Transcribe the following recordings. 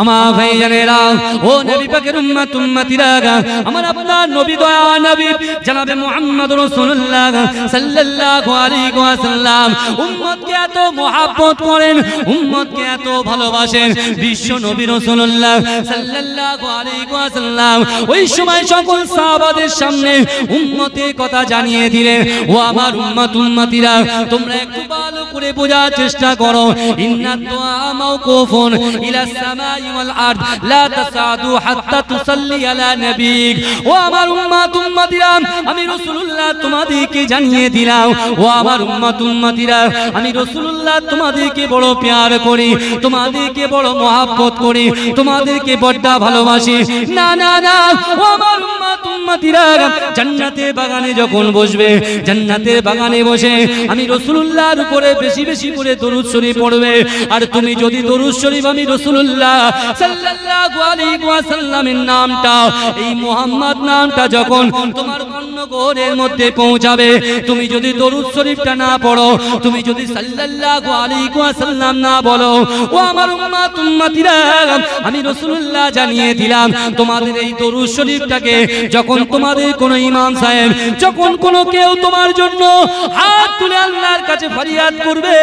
আমার ভাই জানেরা ও নবী পাকের উম্মত উম্মতিরা আমার আপনার নবী দয়া নবী জানাবে মুহাম্মদ রাসূলুল্লাহ সাল্লাল্লাহু আলাইহি ওয়া ওয়াসাল্লাম উম্মতকে এত mohabbat করেন উম্মতকে এত ভালোবাসেন বিশ্ব নবী রাসূলুল্লাহ সাল্লাল্লাহু আলাইহি ওয়া সাল্লাম ওই সময় সকল সাহাবাদের সামনে উম্মতের কথা জানিয়ে দিলেন ও আমার উম্মত উম্মতিরা তোমরা একটু ভালো করে বোঝার চেষ্টা করো ইন্নাত দোয়া মাওকুফুন ইলা সামাই আমি রাসূলুল্লাহ তোমাদেরকে জানিয়ে দিলাম ও আমার উম্মতিরা আমি রাসূলুল্লাহ তোমাদেরকে বড় মহাবত করি তোমাদেরকে বড় করি তোমাদেরকে বড় ভালোবাসি না না না ও আমার আমার উম্মতিরা জান্নাতের বাগানে যখন বসবে জান্নাতের বাগানে বসে আমি রসুলুল্লাহর উপরে বেশি বেশি করে দরুদ শরীফ পড়বে আর তুমি যদি দরুদ শরীফ আমি রসুলুল্লাহ সাল্লাল্লাহু আলাইহি ওয়াসাল্লামের নামটা এই মুহাম্মদ নামটা যখন তোমার কর্ণগোরের মধ্যে পৌঁছাবে তুমি যদি দরুদ শরীফটা না পড়ো তুমি যদি সাল্লাল্লাহু আলাইহি ওয়াসাল্লাম না বলো ও আমার উম্মত উম্মতিরা আমি রসুলুল্লাহ জানিয়ে দিলাম তোমাদের এই দরুদ শরীফটাকে যখন তোমাদের কোন ইমাম সাহেব যখন কোন কেউ তোমার জন্য হাত তুলে আল্লাহর কাছে ফরিয়াদ করবে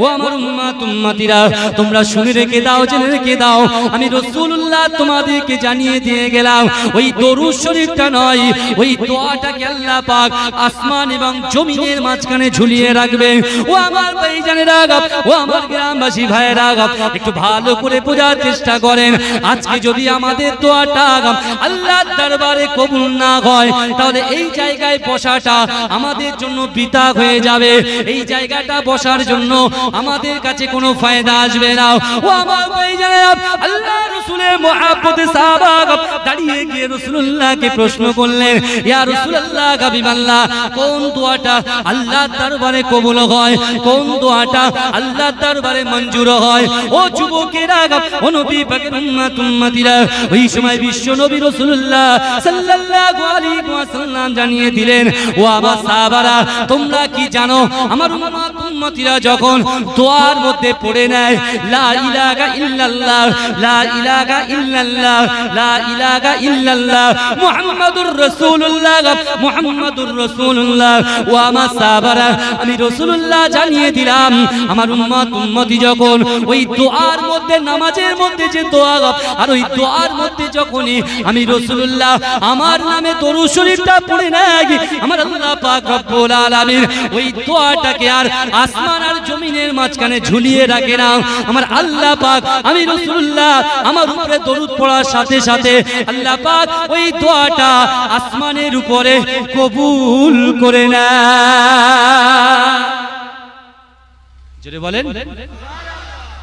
ও আমার উম্মা তুম্মাতিরা তোমরা শুনে রেখে দাও জেনে রেখে দাও আমি রসুল্লাহ তোমাদেরকে জানিয়ে দিয়ে গেলাম ওই দরুদ শরীফটা নয় ওই দোয়াটাকে আল্লাহ পাক আসমান এবং জমিনের মাঝখানে ঝুলিয়ে রাখবে ও আমার ভাই জানে রাগাব ও আমার গ্রামবাসী ভাই রাগাব একটু ভালো করে পূজার চেষ্টা করেন আজকে যদি আমাদের দোয়াটা আগাম আল্লাহ দরবার দরবারে কবুল না হয় তাহলে এই জায়গায় বসাটা আমাদের জন্য বৃতা হয়ে যাবে এই জায়গাটা বসার জন্য আমাদের কাছে কোনো ফায়দা আসবে না ও আমার আল্লাহ রসুলের মহাপতে সাহাবাগ দাঁড়িয়ে গিয়ে রসুল্লাহকে প্রশ্ন করলেন ইয়া রসুল্লাহ গাবিমাল্লাহ কোন দোয়াটা আল্লাহ দরবারে কবুল হয় কোন দোয়াটা আল্লাহ দরবারে মঞ্জুর হয় ও যুবকেরা ও নবী পাকের উম্মাত উম্মাতিরা ওই সময় বিশ্ব নবী রসুল্লাহ সাল্লাল্লাহু আলাইহি ওয়াসাল্লাম জানিয়ে দিলেন ও আমার সাহাবারা তোমরা কি জানো আমার উম্মত উম্মতিরা যখন দোয়ার মধ্যে পড়ে নেয় লা ইলাহা ইল্লাল্লাহ লা ইলাহা ইল্লাল্লাহ লা ইলাহা ইল্লাল্লাহ মুহাম্মাদুর রাসূলুল্লাহ মুহাম্মাদুর রাসূলুল্লাহ ও আমার সাহাবারা আমি রাসূলুল্লাহ জানিয়ে দিলাম আমার উম্মত উম্মতি যখন ওই দোয়ার মধ্যে নামাজের মধ্যে যে দোয়া আর ওই দোয়ার মধ্যে যখনই আমি রসুল্লাহ আমার নামে তরু শরীফটা পড়ে নাই আমার আল্লাহ পাক রব্বুল আলামিন ওই দোয়াটাকে আর আসমান আর জমিনের মাঝখানে ঝুলিয়ে রাখে না আমার আল্লাহ পাক আমি রাসূলুল্লাহ আমার উপরে দরুদ পড়ার সাথে সাথে আল্লাহ পাক ওই দোয়াটা আসমানের উপরে কবুল করে না জোরে বলেন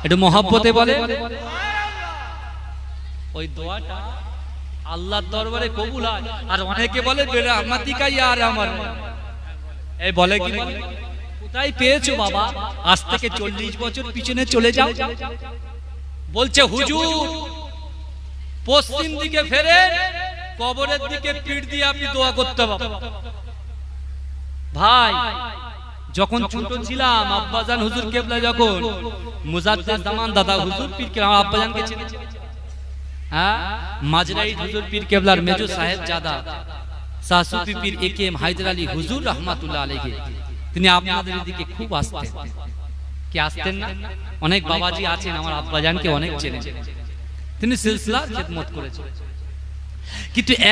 একটু মহাব্বতে বলে ওই দোয়াটা আল্লাহর দরবারে কবুল হয় আর অনেকে বলে বেরামাতিকা আর আমার এই বলে কি কোথায় পেয়েছো বাবা আজ থেকে চল্লিশ বছর পিছনে চলে যাও বলছে হুজুর পশ্চিম দিকে ফেরে কবরের দিকে পিঠ দিয়ে আপনি দোয়া করতে পারবেন ভাই যখন ছোট ছিলাম আব্বাজান হুজুর কেবলা যখন মুজাদ্দিদ দামান দাদা হুজুর পীর কে আব্বাজানকে চিনেছেন হ্যাঁ? কিন্তু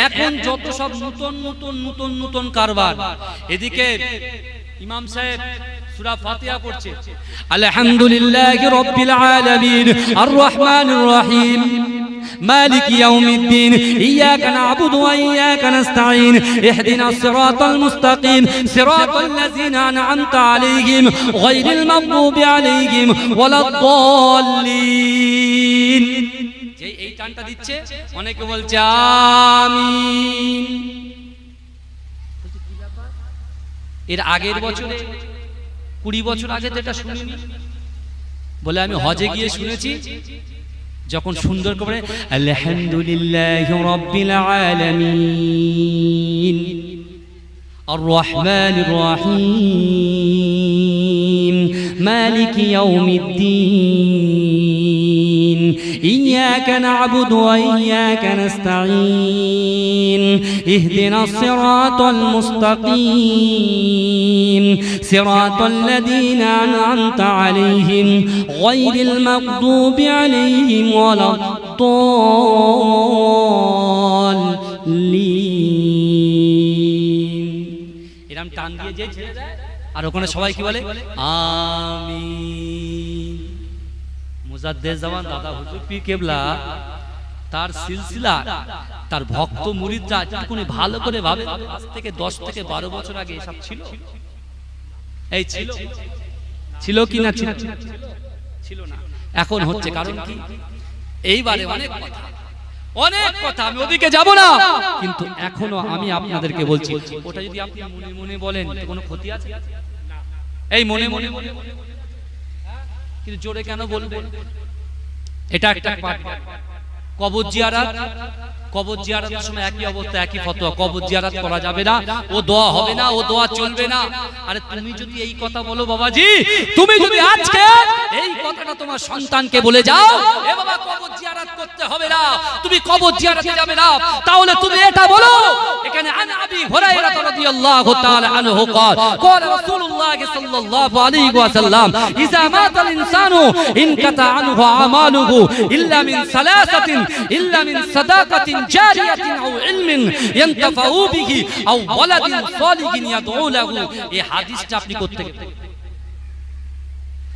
এখন যত সব নতুন নতুন নতুন নতুন কারবার এদিকে ইমাম সাহেব আলহামদুলিল্লাহ ফাতিহা পড়ছে আর রহিম مالك يوم الدين إياك نعبد وإياك نستعين اهدنا الصراط المستقيم صراط الذين أنعمت عليهم غير المغضوب عليهم ولا الضالين এই টানটা দিচ্ছে অনেকে বলছে আমিন এর আগের বছরে কুড়ি বছর আগে তো এটা শুনিনি বলে আমি হজে গিয়ে শুনেছি যখন সুন্দর করে আলহামদুলিল্লাহ রাব্বিল আলামিন আর রহমান রহিম মালিক ইয়াউমিদ্দিন إياك نعبد وإياك نستعين اهدنا الصراط المستقيم صراط الذين أنعمت عليهم غير المغضوب عليهم ولا الضالين এরম টান দিয়ে যে ছেড়ে দেয় আর ওখানে সবাই কি বলে আমি মুজাদ্দে জামান দাদা হুজুর পি কেবলা তার সিলসিলা তার ভক্ত মুরিদরা ভালো করে ভাবে আজ থেকে দশ থেকে বারো বছর আগে এসব ছিল এই ছিল ছিল কি না ছিল ছিল না এখন হচ্ছে কারণ কি এইবারে অনেক কথা অনেক কথা আমি ওদিকে যাব না কিন্তু এখনো আমি আপনাদেরকে বলছি ওটা যদি আপনি মনে মনে বলেন কোনো ক্ষতি আছে এই মনে মনে মনে কিন্তু জোরে কেন বলবেন এটা একটা পাঠ কবর জিয়ারা কবর জিয়ারাতের সময় একই অবস্থা একই ফতোয়া কবর জিয়ারাত করা যাবে না ও দোয়া হবে না ও দোয়া চলবে না আরে তুমি যদি এই কথা বলো বাবাজি তুমি যদি আজকে এই কথাটা তোমার সন্তানকে বলে যাও এ বাবা কবর জিয়ারাত করতে হবে না তুমি কবর জিয়ারাতে যাবে না তাহলে তুমি এটা বলো এখানে আন আবি হুরায়রা রাদিয়াল্লাহু তাআলা আনহু قال قال رسول الله صلى الله عليه وسلم اذا مات الانسان انقطع عنه اعماله الا من ثلاثه الا من صدقه এই হাদিসটা আপনি করতে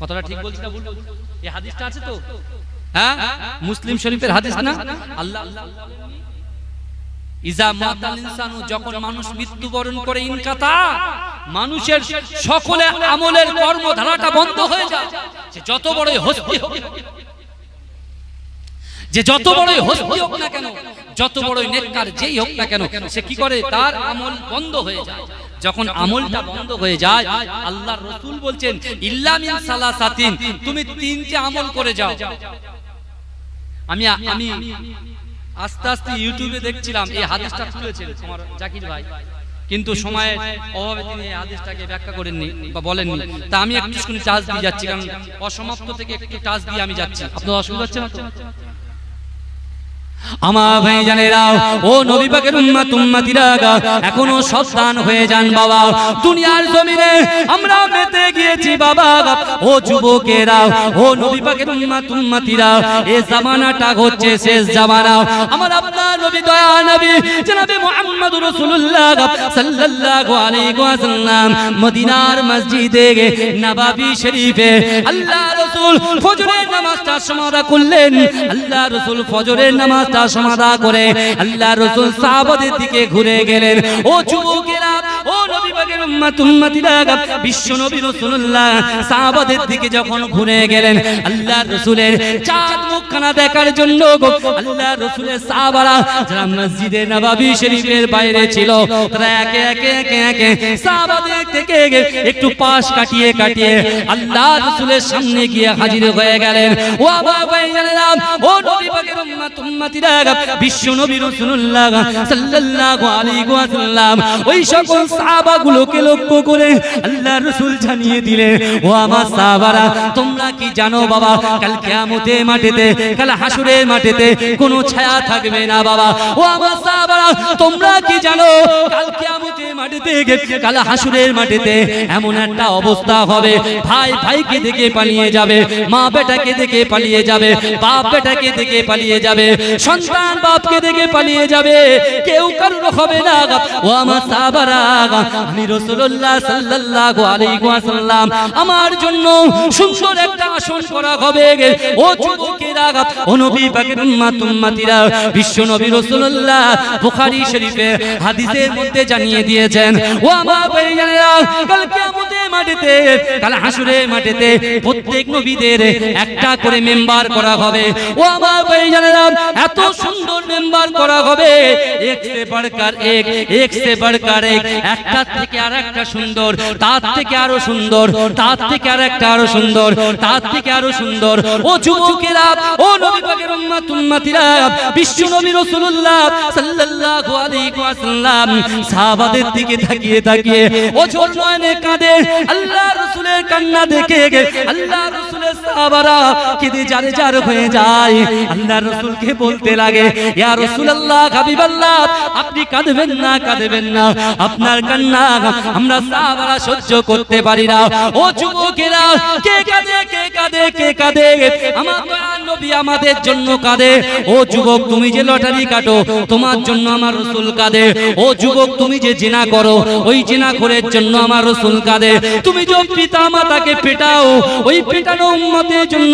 কথাটা ঠিক বলছি না ভুল এই হাদিসটা আছে তো হ্যাঁ মুসলিম শরীফের হাদিস না আল্লাহ ইজা মাতাল ইনসানু যখন মানুষ মৃত্যুবরণ করে ইনকাতা মানুষের সকলে আমলের কর্মধারাটা বন্ধ হয়ে যায় যত বড় হস্তি হোক যে যত বড়ই হস্তি হোক না কেন যত বড়ই নেককার যেই হোক না কেন সে কি করে তার আমল বন্ধ হয়ে যায় যখন আমলটা বন্ধ হয়ে যায় আল্লাহ রসুল বলছেন ইল্লামিন সালা সাতিন তুমি তিনটে আমল করে যাও আমি আমি আস্তে আস্তে ইউটিউবে দেখছিলাম এই হাদিসটা তুলেছেন তোমার জাকির ভাই কিন্তু সময়ের অভাবে তিনি এই আদেশটাকে ব্যাখ্যা করেননি বা বলেননি তা আমি একটু টাচ দিয়ে যাচ্ছি কারণ অসমাপ্ত থেকে একটু টাচ দিয়ে আমি যাচ্ছি আপনার অসুবিধা হচ্ছে না আমার ভাই জানেরা ও নবী পাকের উম্মাত উম্মাতিরা এখনো সন্তান হয়ে যান বাবা দুনিয়ার জমিনে আমরা মেতে গিয়েছি বাবা ও যুবকেরা ও নবী পাকের উম্মাত উম্মাতিরা এ জামানাটা হচ্ছে শেষ জামানা আমার আপনার নবী দয়া নবী জনাবে মুহাম্মদ রাসূলুল্লাহ সাল্লাল্লাহু আলাইহি ওয়াসাল্লাম মদিনার মসজিদে নববী শরীফে আল্লাহ রাসূল ফজরের নামাজটা সমাদা করলেন আল্লাহ রাসূল ফজরের নামাজ সমস্যা সমাধা করে আল্লাহ রসুল সাহাবাদের দিকে ঘুরে গেলেন ও যুবকেরা ও নবী বিশ্ব নবী দিকে যখন ঘুরে গেলেন আল্লাহ রসুলের চাঁদ মুখখানা দেখার জন্য আল্লাহ রসুলের যারা মসজিদে শরীফের বাইরে ছিল একটু পাশ কাটিয়ে কাটিয়ে আল্লাহ রসুলের সামনে গিয়ে হাজির হয়ে গেলেন ও বাবা ও নবী শিক্ষার্থীরা ছায়া থাকবে না বাবা ও আমার সাহাবারা তোমরা কি জানো কাল কিয়ামতে মাঠেতে কাল হাসুরের মাঠেতে এমন একটা অবস্থা হবে ভাই ভাইকে দেখে পালিয়ে যাবে মা বেটাকে দেখে পালিয়ে যাবে বাপ বেটাকে দেখে পালিয়ে যাবে সন্তান বাপকে দেখে পালিয়ে যাবে কেউ কারণ হবে না ও আমার সাহাবারা আমি রসুল্লাহ সাল্লাল্লাহু আলাইহি ওয়াসাল্লাম আমার জন্য সুন্দর একটা আসন করা হবে ও ও নবী পাকের বিশ্ব নবী রাসূলুল্লাহ বুখারী শরীফে হাদিসের মধ্যে জানিয়ে দিয়েছেন ও আমার কাল মাটিতে কাল হাসুরে মাটিতে প্রত্যেক নবীদের একটা করে মেম্বার করা হবে ও আমার এত এত সুন্দর মেম্বার করা হবে এক সে বড়কার এক এক সে বড়কার এক একটা থেকে আরেকটা সুন্দর তার থেকে আরো সুন্দর তার থেকে আরেকটা আরো সুন্দর তার থেকে আরো সুন্দর ও যুবকেরা ও নবী পাকের উম্মত উম্মতিরা বিশ্ব নবী রাসূলুল্লাহ সাল্লাল্লাহু আলাইহি ওয়াসাল্লাম সাহাবাদের দিকে তাকিয়ে তাকিয়ে ও ঝর্ণায় কাঁদে আল্লাহর রাসূলের কান্না দেখে আল্লাহর রাসূল সাহাবারা কেঁদে যারে যার হয়ে যায় আল্লাহ রসুলকে বলতে লাগে ইয়া রসুল আল্লাহ আপনি কাঁদবেন না কাঁদবেন না আপনার কান্না আমরা সাহাবারা সহ্য করতে পারি না ও যুবকেরা কে কাঁদে কে কাঁদে কে কাঁদে আমার নবী আমাদের জন্য কাঁদে ও যুবক তুমি যে লটারি কাটো তোমার জন্য আমার রসুল কাঁদে ও যুবক তুমি যে জেনা করো ওই জেনা জন্য আমার কাঁদে তুমি যে পিতা মাতাকে পেটাও ওই পেটানো উম্মতের জন্য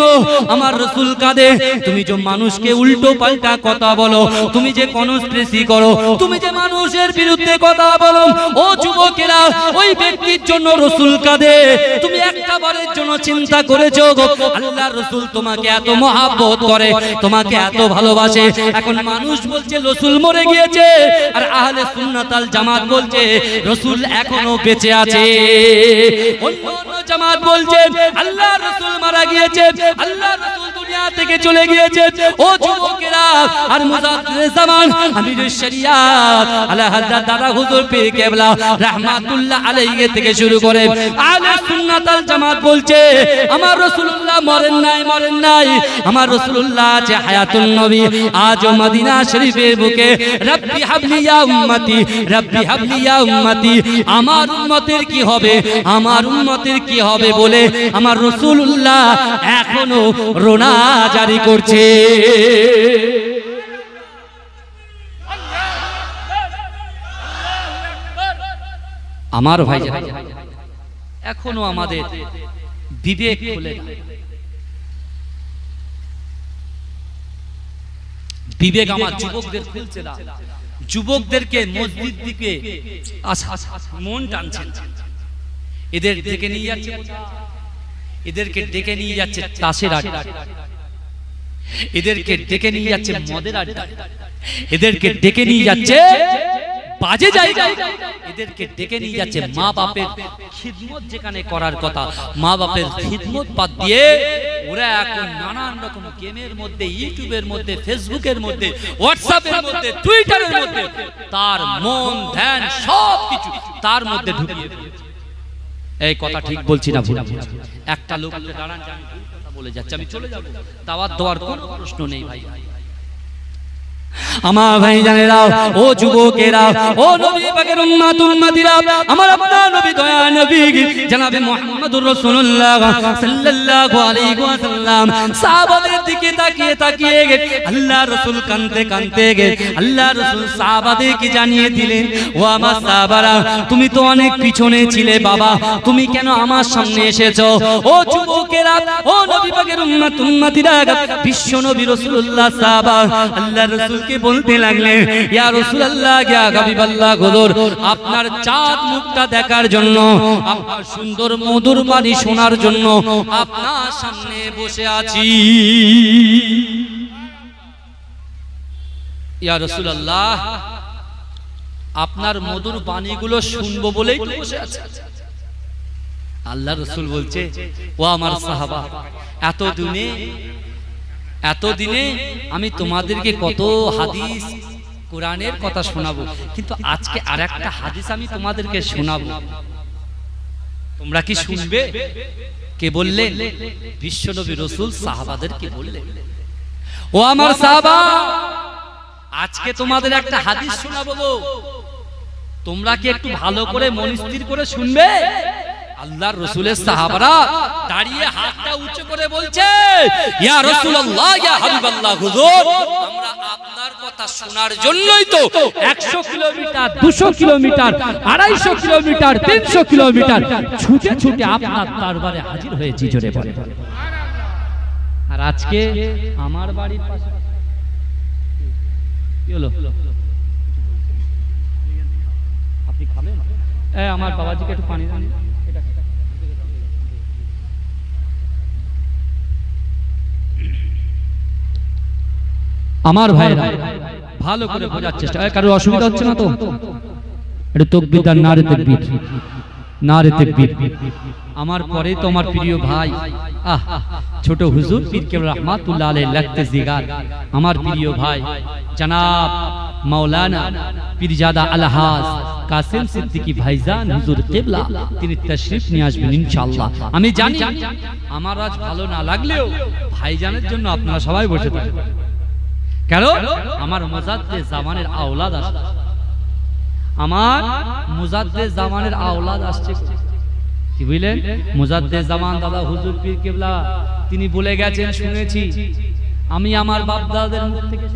আমার রসুল কাঁদে তুমি যে মানুষকে উল্টো পাল্টা কথা বলো তুমি যে কনস্ট্রেসি করো তুমি যে মানুষের বিরুদ্ধে কথা বলো ও যুবকেরা ওই ব্যক্তির জন্য রসুল কাঁদে তুমি একটা বারের জন্য চিন্তা করেছো আল্লাহ রসুল তোমাকে এত মহাব্বত করে তোমাকে এত ভালোবাসে এখন মানুষ বলছে রসুল মরে গিয়েছে আর আহলে সুন্নাতাল জামাত বলছে রসুল এখনো বেঁচে আছে অন্য জামাত বলছে আল্লাহ রসুল মারা নিয়েছেন আল্লাহ রাসূল দুনিয়া থেকে চলে গিয়েছেন ও যুবকেরা আর মুজাফফরুজ্জামান আমিরুল শরিয়াত আলা হযরত দাদা হুজুর পীর কেবলা রাহমাতুল্লাহ আলাইহি থেকে শুরু করে আলে সুন্নাত আল জামাত বলছে আমার রাসূলুল্লাহ মরেন নাই মরেন নাই আমার রাসূলুল্লাহ আছে হায়াতুন নবী আজ মদিনা শরীফের বুকে রব্বি হাবলি ইয়া উম্মতি রব্বি হাবলি ইয়া উম্মতি আমার উম্মতের কি হবে আমার উম্মতের কি হবে বলে আমার রাসূলুল্লাহ এখনো রোনা জারি করছে আমার ভাই এখনো আমাদের বিবেক খুলে বিবেক আমার যুবকদের খুলছে না যুবকদেরকে মসজিদ দিকে মন টানছেন এদের দেখে নিয়ে যাচ্ছে এদেরকে ডেকে নিয়ে যাচ্ছে তাসের আড্ডা এদেরকে ডেকে নিয়ে যাচ্ছে মদের আড্ডা এদেরকে ডেকে নিয়ে যাচ্ছে বাজে যাই এদেরকে ডেকে নিয়ে যাচ্ছে মা বাপের খিদমত যেখানে করার কথা মা বাপের খিদমত বাদ দিয়ে ওরা এখন নানান রকম গেমের মধ্যে ইউটিউবের মধ্যে ফেসবুকের মধ্যে হোয়াটসঅ্যাপের মধ্যে টুইটারের মধ্যে তার মন ধ্যান সব কিছু তার মধ্যে ঢুকিয়ে এই কথা ঠিক বলছি না ভুল একটা লোক দাঁড়ান বলে যাচ্ছে আমি চলে যাবো তাওয়ার দেওয়ার কোনো প্রশ্ন নেই ভাই আমার ভাই জানেরা ও যুবকেরা ও নবী পাকের উম্মাত উম্মাতিরা আমার আপনার নবী দয়া নবী জনাবে মুহাম্মদুর রাসূলুল্লাহ সাল্লাল্লাহু আলাইহি ওয়াসাল্লাম সাহাবাদের দিকে তাকিয়ে তাকিয়ে গে আল্লাহ রাসূল কানতে কানতে গে আল্লাহ রাসূল সাহাবাদের কি জানিয়ে দিলেন ও আমার সাহাবারা তুমি তো অনেক পিছনে ছিলে বাবা তুমি কেন আমার সামনে এসেছো ও যুবকেরা ও নবী পাকের উম্মাত উম্মাতিরা বিশ্ব নবী রাসূলুল্লাহ সাহাবা আল্লাহর রাসূলকে বলতে লাগলেন ইয়া রাসূলুল্লাহ ইয়া হুজুর আপনার চাঁদ মুখটা দেখার জন্য আপনার সুন্দর মধুর বাণী শোনার জন্য আপনার সামনে বসে আছি ইয়া রাসূলুল্লাহ আপনার মধুর বাণীগুলো শুনবো বলেই তো বসে আছে আল্লাহ রসুল বলছে ও আমার সাহাবা এত দিনে এতদিনে আমি তোমাদেরকে কত হাদিস কোরআনের কথা শোনাবো কিন্তু আজকে আর একটা হাদিস আমি তোমাদেরকে শোনাবো তোমরা কি শুনবে কে বিশ্ব বিশ্বনবী রসুল সাহাবাদের বললে ও আমার সাহাবা আজকে তোমাদের একটা হাদিস শোনাবো তোমরা কি একটু ভালো করে মনস্থির করে শুনবে আল্লাহর রসুলের সাহাবারা দাঁড়িয়ে হাতটা উঁচু করে বলছে ইয়া রসুল্লাহ ইয়া হাবিবাল্লাহ হুজুর আমরা আপনার কথা শোনার জন্যই তো 100 কিলোমিটার 200 কিলোমিটার 250 কিলোমিটার 300 কিলোমিটার ছুটে ছুটে আপনার দরবারে হাজির হয়েছি জোরে বলে আর আজকে আমার বাড়ির পাশে কি হলো আপনি খাবেন আমার বাবাজিকে একটু পানি দেন আমার ভাইরা ভালো করে বোঝার চেষ্টা কারোর অসুবিধা হচ্ছে না তো এটা আর তকবিদার নারে তকবির নারে তকবির আমার পরে তো আমার প্রিয় ভাই আহ ছোট হুজুর পীরকে কেবল রহমাতুল্লাহ আলাইহি লাগতে জিগার আমার প্রিয় ভাই জনাব মাওলানা পীরজাদা আলহাজ কাসিম সিদ্দিকি ভাইজান হুজুর কেবলা তিনি তশরিফ নিয়ে আসবেন ইনশাআল্লাহ আমি জানি আমার আজ ভালো না লাগলেও ভাইজানের জন্য আপনারা সবাই বসে থাকবেন কেন আমার মোজাদ্দে জামানের আওলাদ আসছে আমার মোজাদ্দে জামানের আওলাদ আসছে কি বুঝলেন মোজাদ্দে জামান দাদা হুজুর পীর কেবলা তিনি বলে গেছেন শুনেছি আমি আমার বাপ দাদাদের মুখ থেকে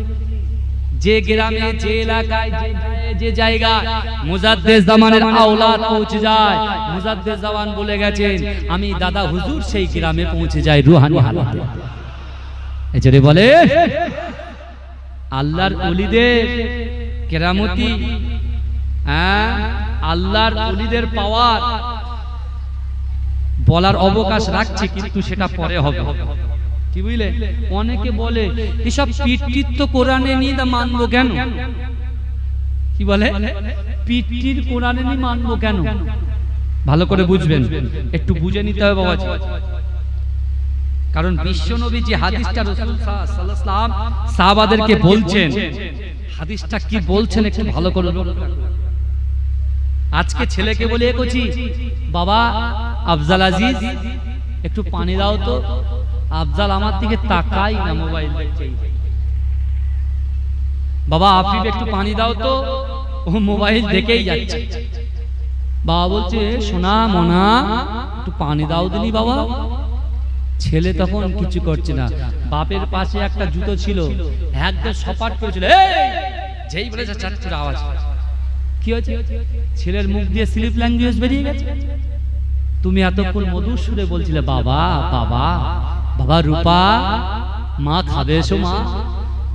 যে গ্রামে যে এলাকায় যে জায়গা মুজাদ্দেস জামানের আওলাদ পৌঁছে যায় মুজাদ্দেস জামান বলে গেছেন আমি দাদা হুজুর সেই গ্রামে পৌঁছে যাই রুহানি হালাতে এজরে বলে আল্লাহর অলিদের কেরামতি হ্যাঁ আল্লাহর অলিদের পাওয়ার বলার অবকাশ রাখছে কিন্তু সেটা পরে হবে কি বুঝলে অনেকে বলে এসব পিতৃত্ব কোরআনে নিয়ে মানবো কেন কি বলে পিতৃর কোরআনে নিয়ে মানবো কেন ভালো করে বুঝবেন একটু বুঝে নিতে হবে বাবা কারণ নবী যে হাদিসটা রসুল সাহাবাদেরকে বলছেন হাদিসটা কি বলছেন একটু ভালো করে আজকে ছেলেকে বলে এগোছি বাবা আফজাল আজিজ একটু পানি দাও তো আফজাল আমার দিকে তাকাই না মোবাইল বাবা আফিফ একটু পানি দাও তো ও মোবাইল দেখেই যাচ্ছে বাবা বলছে সোনা মোনা একটু পানি দাও দিলি বাবা ছেলে তখন কিছু করছে না বাপের পাশে একটা জুতো ছিল একদম সপাট করেছিল যেই বলে আওয়াজ কি হয়েছে ছেলের মুখ দিয়ে স্লিপ ল্যাঙ্গুয়েজ বেরিয়ে গেছে তুমি এতক্ষণ মধুর সুরে বলছিলে বাবা বাবা বাবা রূপা মা খাবে এসো মা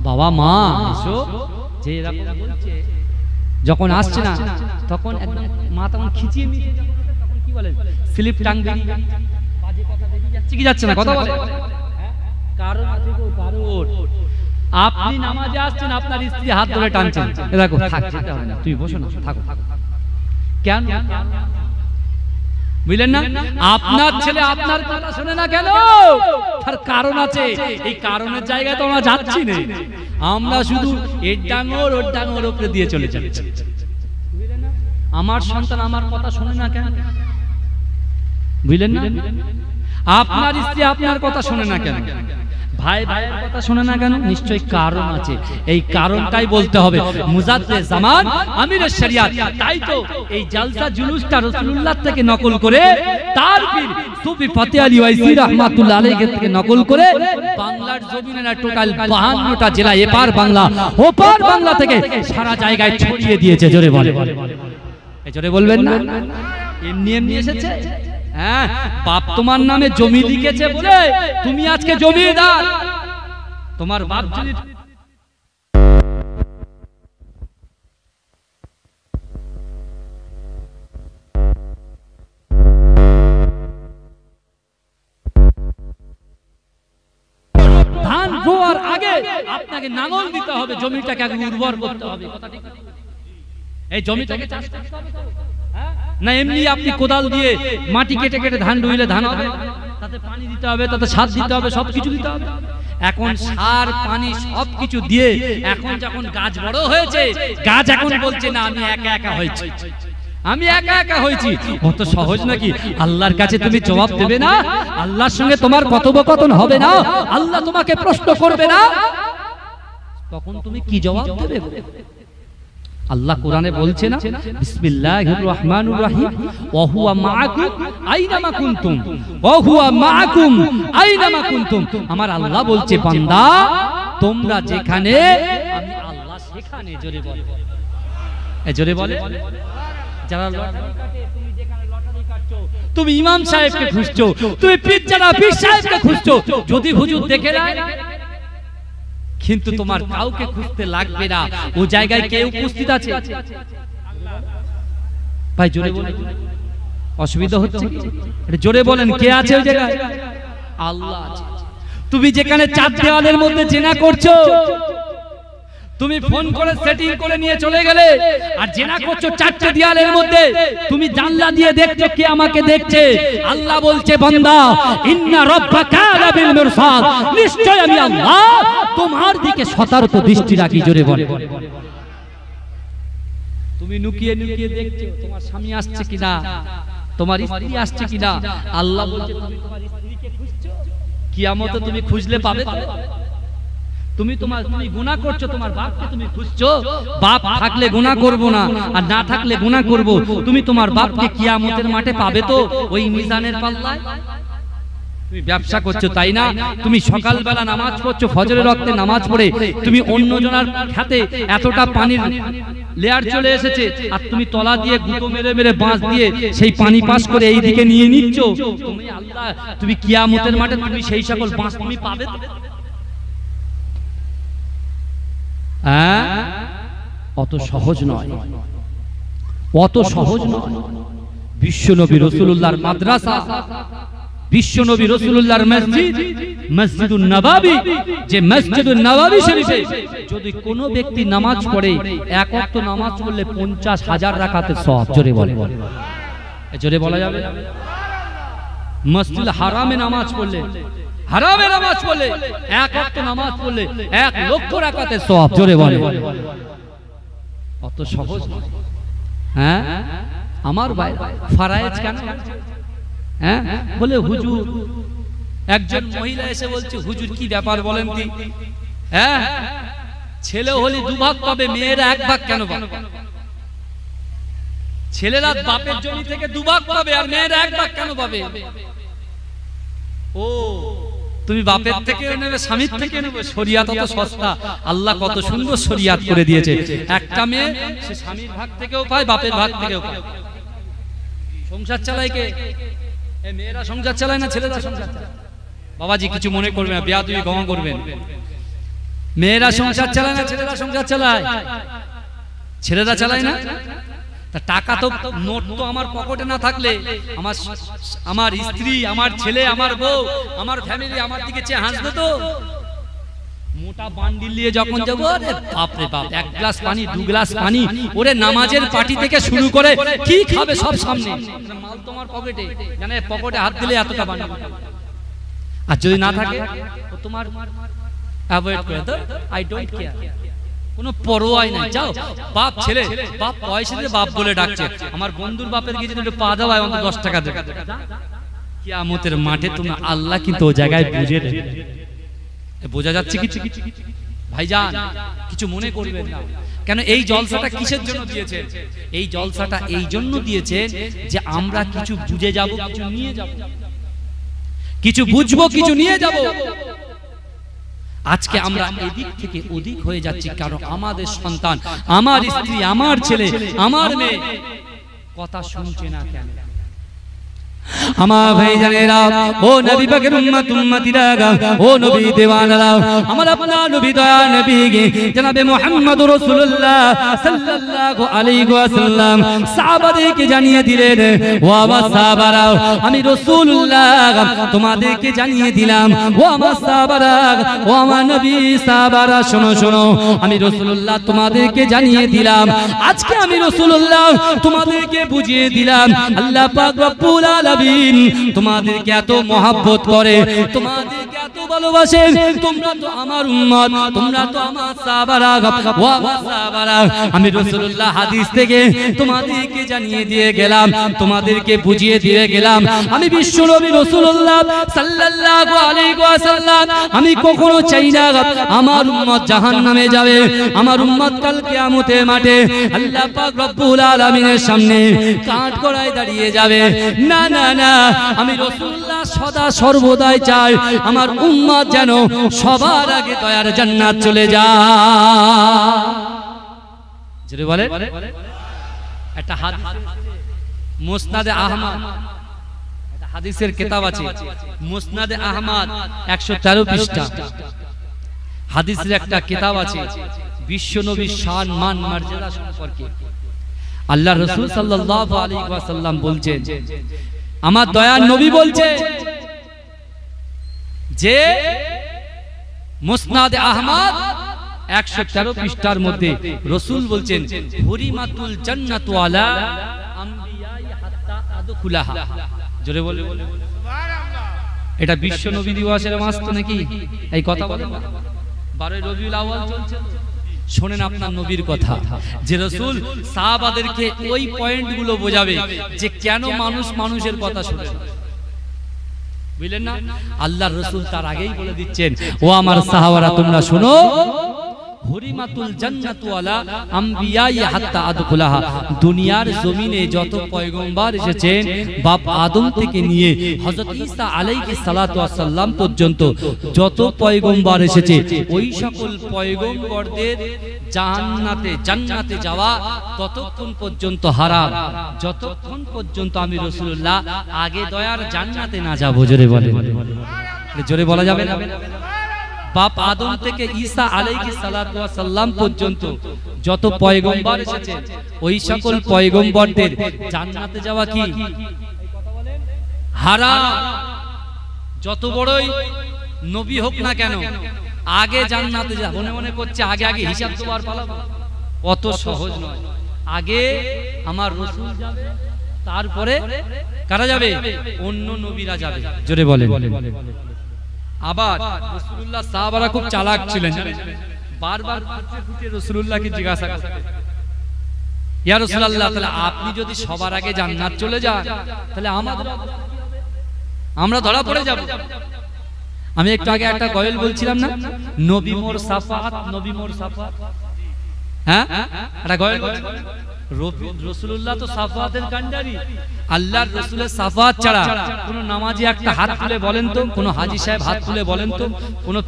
বাবা মা এসো যে যখন আসছে না তখন মা তখন খিচিয়ে তখন কি বলে স্লিপ বাজে কথা যাচ্ছে কি যাচ্ছে না কথা বলে হ্যাঁ? আপনি নামাজে আসছেন আপনার স্ত্রী হাত ধরে টানছেন দেখো থাক তুমি বসো না থাকো কেন বুঝলেন না আপনার ছেলে আপনার কথা শুনে না কেন তার কারণ আছে এই কারণের জায়গায় তো আমরা যাচ্ছি না আমরা শুধু এর ডাঙর ওর ডাঙর ওপরে দিয়ে চলে যাচ্ছি আমার সন্তান আমার কথা শুনে না কেন বুঝলেন না আপনার স্ত্রী আপনার কথা শোনে না কেন ভাই ভাইয়ের কথা শোনে না কেন নিশ্চয়ই কারণ আছে এই কারণটাই বলতে হবে মুজাদ্দে জামান আমিরের তাই তো এই জালসা জুলুসটা রাসূলুল্লাহ থেকে নকল করে তার ফতে থেকে নকল করে এপার বাংলা ওপার বাংলা থেকে সারা জায়গায় ছড়িয়ে দিয়েছে জোরে বলে জোরে বলবেন না এমনি এমনি এসেছে হ্যাঁ বাপ তোমার নামে জমি লিখেছে বলে তুমি আজকে জমিদার তোমার বাপ যদি ধান রোয়ার আগে আপনাকে নাঙল দিতে হবে জমিটাকে উর্বর করতে হবে এই জমিটাকে চাষ করতে হবে না এমনি আপনি কোদাল দিয়ে মাটি কেটে কেটে ধান ডুইলে ধান হবে তাতে পানি দিতে হবে তাতে সার দিতে হবে সব কিছু দিতে হবে এখন সার পানি সব কিছু দিয়ে এখন যখন গাছ বড় হয়েছে গাছ এখন বলছে না আমি একা একা হয়েছি আমি একা একা হয়েছি অত সহজ নাকি আল্লাহর কাছে তুমি জবাব দেবে না আল্লাহর সঙ্গে তোমার কথোপকথন হবে না আল্লাহ তোমাকে প্রশ্ন করবে না তখন তুমি কি জবাব দেবে আল্লাহ কোরআনে বলছে না বিসমিল্লাহির রহমানুর রহিম ওয়া হুয়া মাআকুম আইনামা কুনতুম ওয়া হুয়া মাআকুম আইনামা কুনতুম আমার আল্লাহ বলছে বান্দা তোমরা যেখানে আমি আল্লাহ সেখানে জোরে বলে এ জোরে বলে যারা তুমি ইমাম সাহেবকে খুঁজছো তুমি পিজ্জারা পীর সাহেবকে খুঁজছো যদি হুজুর দেখে না কিন্তু তোমার কাউকে খুঁজতে লাগবে না ও জায়গায় কে উপস্থিত আছে ভাই জোরে বলেন অসুবিধা হচ্ছে জোরে বলেন কে আছে ওই জায়গায় আল্লাহ আছে তুমি যেখানে চার দেওয়ালের মধ্যে চেনা করছো তুমি ফোন করে সেটিং করে নিয়ে চলে গেলে আর জেনা করছো চারটে দেয়ালের মধ্যে তুমি জানলা দিয়ে দেখছো কে আমাকে দেখছে আল্লাহ বলছে বান্দা ইন্না রব্বাকা লাবিল মুরসাল নিশ্চয় আমি আল্লাহ তোমার দিকে সতর্ক দৃষ্টি রাখি জোরে বলে তুমি নুকিয়ে নুকিয়ে দেখছো তোমার স্বামী আসছে কিনা তোমার স্ত্রী আসছে কিনা আল্লাহ বলছে তুমি তোমার স্ত্রীকে খুঁজছো কিয়ামত তুমি খুঁজলে পাবে তুমি তোমার তুমি গুণা করছো তোমার বাপকে তুমি খুঁজছো বাপ থাকলে গুণা করব না আর না থাকলে গুণা করব তুমি তোমার বাপকে কিয়ামতের মাঠে পাবে তো ওই মিজানের পাল্লায় ব্যবসা করছো তাই না তুমি সকালবেলা নামাজ পড়ছো ফজরের রক্তে নামাজ পড়ে তুমি অন্য জনার খাতে এতটা পানির লেয়ার চলে এসেছে আর তুমি তলা দিয়ে গুঁতো মেরে মেরে বাঁশ দিয়ে সেই পানি পাস করে এই দিকে নিয়ে নিচ্ছ তুমি আল্লাহ তুমি কিয়ামতের মাঠে তুমি সেই সকল বাঁশ তুমি পাবে হ্যাঁ? অত সহজ নয় অত সহজ নয় বিশ্ব নবী রসুল্লাহর মাদ্রাসা বিশ্ব নবী রসুল্লাহর মসজিদ মসজিদুল নবাবি যে মসজিদুল নবাবি শরীফে যদি কোন ব্যক্তি নামাজ পড়ে এক অক্ত নামাজ পড়লে পঞ্চাশ হাজার রাখাতে সব জোরে বলে জোরে বলা যাবে মসজিদ হারামে নামাজ পড়লে হারামে নামাজ পড়লে এক অক্ত নামাজ পড়লে এক লক্ষ রাখাতে সব জোরে বলে অত সহজ হ্যাঁ আমার ফারায়েজ কেন হ্যাঁ? হ্যাঁ বলে হুজুর একজন মহিলা এসে বলছে হুজুর কি ব্যাপার বলেন কি হ্যাঁ? হ্যাঁ ছেলে হলে দু ভাগ পাবে মেয়েরা এক ভাগ কেন পাবে ছেলেরা বাপের জমি থেকে দু ভাগ পাবে আর মেয়েরা এক ভাগ কেন পাবে ও তুমি বাপের থেকে নেবে স্বামীর থেকে নেবে শরিয়াত অত সস্তা আল্লাহ কত সুন্দর শরিয়াত করে দিয়েছে একটা মেয়ে সে স্বামীর ভাগ থেকেও পায় বাপের ভাগ থেকেও পায় সংসার চালায় কে মেয়েরা সংসার চালায় না ছেলেরা সংসার বাবাজি কিছু মনে করবে না বিয়া তুমি ক্ষমা করবেন মেয়েরা সংসার চালায় না ছেলেরা সংসার চালায় ছেলেরা চালায় না টাকা তো নোট তো আমার পকেটে না থাকলে আমার আমার স্ত্রী আমার ছেলে আমার বউ আমার ফ্যামিলি আমার দিকে চেয়ে হাসবে তো মোটা বান্ডিল নিয়ে যখন যাব বাপ রে বাপ এক গ্লাস পানি দু গ্লাস পানি ওরে নামাজের পার্টি থেকে শুরু করে কি খাবে সব সামনে মাল তোমার পকেটে জানে পকেটে হাত দিলে এতটা আর যদি না থাকে তোমার অ্যাভয়েড করে দাও আই ডোন্ট কেয়ার কোনো পরোয়াই নাই যাও বাপ ছেলে বাপ পয়সা দিয়ে বাপ বলে ডাকছে আমার বন্ধুর বাপের গিয়ে যদি একটু পা দেওয়া অন্তত দশ টাকা দেবে কিয়ামতের মাঠে তুমি আল্লাহ কিন্তু ও জায়গায় বুঝে দেবে বোঝা যাচ্ছে কিছু ভাইজান কিছু মনে করবেন না কেন এই জলসাটা কিসের জন্য দিয়েছে এই জলসাটা এই জন্য দিয়েছে যে আমরা কিছু বুঝে যাব কিছু নিয়ে যাব কিছু বুঝবো কিছু নিয়ে যাব আজকে আমরা এদিক থেকে ওদিক হয়ে যাচ্ছি কারণ আমাদের সন্তান আমার স্ত্রী আমার ছেলে আমার মেয়ে কথা শুনছে না কেন আমার ভাই জানেরা ও নবী পাকের উম্মত উম্মতিরা ও নবী দেওয়ানরা আমার আপনার নবী দয়া নবী গে জনাবে মুহাম্মদ রাসূলুল্লাহ সাল্লাল্লাহু আলাইহি ওয়াসাল্লাম সাহাবাদেরকে জানিয়ে দিলেন ও আমার সাহাবারা আমি রাসূলুল্লাহ তোমাদেরকে জানিয়ে দিলাম ও আমার সাহাবারা ও আমার নবী সাহাবারা শোনো শোনো আমি রাসূলুল্লাহ তোমাদেরকে জানিয়ে দিলাম আজকে আমি রাসূলুল্লাহ তোমাদেরকে বুঝিয়ে দিলাম আল্লাহ পাক রব্বুল আলামিন তোমাদেরকে এত মহাব্বত করে তোমাদের তোমরা তো আমার উম্মত তোমরা তো আমার আমি রাসূলুল্লাহ হাদিস থেকে তোমাদেরকে জানিয়ে দিয়ে গেলাম তোমাদেরকে বুঝিয়ে দিয়ে গেলাম আমি বিশ্ব নবী রাসূলুল্লাহ সাল্লাল্লাহু আলাইহি ওয়াসাল্লাম আমি কখনো চাই না আমার উম্মত জাহান্নামে যাবে আমার উম্মত কাল কিয়ামতের মাঠে আল্লাহ পাক রব্বুল আলামিনের সামনে কাঠ করায় দাঁড়িয়ে যাবে না না না আমি রাসূলুল্লাহ সদা সর্বদাই চাই আমার উম্মা যেন সবার আগে দয়ার জান্নাত চলে যা যেটা বলে একটা হাত মোস্তাদে আহমদ হাদিসের কেতাব আছে আহমদ একশো তেরো পৃষ্ঠা হাদিসের একটা কেতাব আছে বিশ্বনবীর শান মান মর্যাদা সম্পর্কে আল্লাহ রসুল সাল্লাহ আলী ওয়াসাল্লাম বলছেন আমার দয়ার নবী বলছে যে মুসনাদ আহমদ একশো তেরো পৃষ্ঠার মধ্যে রসুল বলছেন হরিমাতুল জান্নাত এটা বিশ্ব নবী দিবসের মাস তো নাকি এই কথা বলে বারোই রবি শোনেন আপনার নবীর কথা যে রসুল সাহাবাদেরকে ওই পয়েন্ট গুলো বোঝাবে যে কেন মানুষ মানুষের কথা শুনে বুঝলেন না আল্লাহর রসুল তার আগেই বলে দিচ্ছেন ও আমার সাহাবারা তোমরা শোনো হরিমাতুল জান্নাতওয়ালা আমবিয়াই হাত্তা আদখুলাহা দুনিয়ার জমিনে যত পয়গম্বর এসেছেন বাপ আদম থেকে নিয়ে হযরত ঈসা আলাইহিস সালাতু ওয়াসাল্লাম পর্যন্ত যত পয়গম্বর এসেছে ওই সকল পয়গম্বরদের জান্নাতে যাওয়া ততক্ষণ পর্যন্ত হারাম যতক্ষণ পর্যন্ত আমি রাসূলুল্লাহ আগে দয়ার জান্নাতে না যাব জোরে বলেন জোরে বলা যাবে না বাপ আদম থেকে ঈসা আলাইহি সালাম পর্যন্ত যত পয়গম্বর এসেছে ওই সকল পয়গম্বরদের জান্নাতে যাওয়া কি হারা যত বড়ই নবী হোক না কেন আগে জান্নাতে যা মনে মনে করছে আগে আগে হিসাব তোমার পালাবো অত সহজ নয় আগে আমার রসুল যাবে তারপরে কারা যাবে অন্য নবীরা যাবে জোরে বলেন আবার রসুল্লাহ সাহাবারা খুব চালাক ছিলেন বারবার রসুল্লাহকে জিজ্ঞাসা করতেন তাহলে আপনি যদি সবার আগে জান্নাত চলে যান তাহলে আমাদের আমরা ধরা পড়ে যাব আমি একটু আগে একটা গয়েল বলছিলাম না নবী মোর সাফাত নবী মোর সাফাত হ্যাঁ একটা গয়েল রসুল্লাহ তো সাফাতের কান্ডারি আল্লাহর রসুলের সাফাত ছাড়া নামাজি একটা হাত তুলে বলেন তো হাজি সাহেব হাত তুলে বলেন তো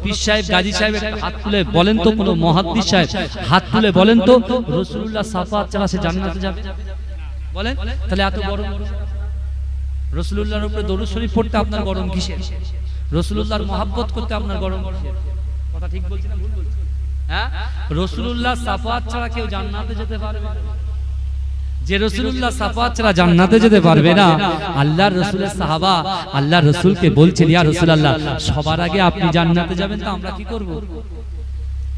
পীর সাহেব গাজী সাহেব হাত তুলে বলেন তো মহাদ্দি সাহেব হাত তুলে বলেন তো রসুল্লাহ সাফাত ছাড়া সে জান্নাতে যাবে বলেন তাহলে এত গরম রসুল্লাহর উপরে শরীফ পড়তে আপনার গরম কিসের রসুল্লাহর মহাব্বত করতে আপনার গরম কথা ঠিক বলছি না ভুল বলছি হ্যাঁ রসুল্লাহ সাফাত ছাড়া কেউ জান্নাতে যেতে পারবে যে রসুল্লাহ সাফাচরা জান্নাতে যেতে পারবে না আল্লাহ রসুলের সাহাবা আল্লাহ রসুলকে বলছেন ইয়া রসুল আল্লাহ সবার আগে আপনি জান্নাতে যাবেন তো আমরা কি করব